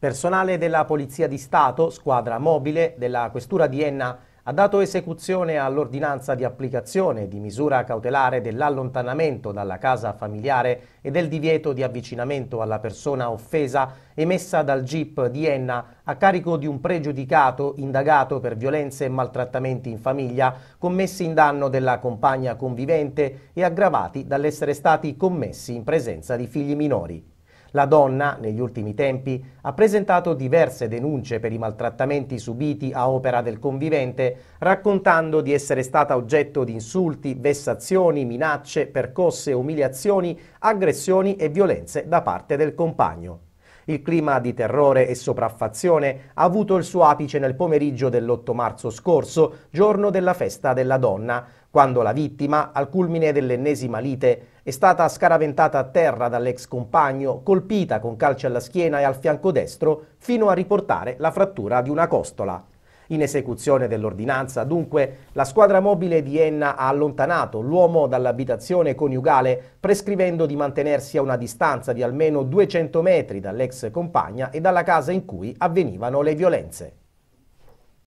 Personale della Polizia di Stato, squadra mobile della Questura di Enna, ha dato esecuzione all'ordinanza di applicazione di misura cautelare dell'allontanamento dalla casa familiare e del divieto di avvicinamento alla persona offesa emessa dal GIP di Enna a carico di un pregiudicato indagato per violenze e maltrattamenti in famiglia commessi in danno della compagna convivente e aggravati dall'essere stati commessi in presenza di figli minori. La donna, negli ultimi tempi, ha presentato diverse denunce per i maltrattamenti subiti a opera del convivente, raccontando di essere stata oggetto di insulti, vessazioni, minacce, percosse, umiliazioni, aggressioni e violenze da parte del compagno. Il clima di terrore e sopraffazione ha avuto il suo apice nel pomeriggio dell'8 marzo scorso, giorno della festa della donna, quando la vittima, al culmine dell'ennesima lite, è stata scaraventata a terra dall'ex compagno, colpita con calci alla schiena e al fianco destro, fino a riportare la frattura di una costola in esecuzione dell'ordinanza. Dunque la squadra mobile di Enna ha allontanato l'uomo dall'abitazione coniugale prescrivendo di mantenersi a una distanza di almeno 200 metri dall'ex compagna e dalla casa in cui avvenivano le violenze.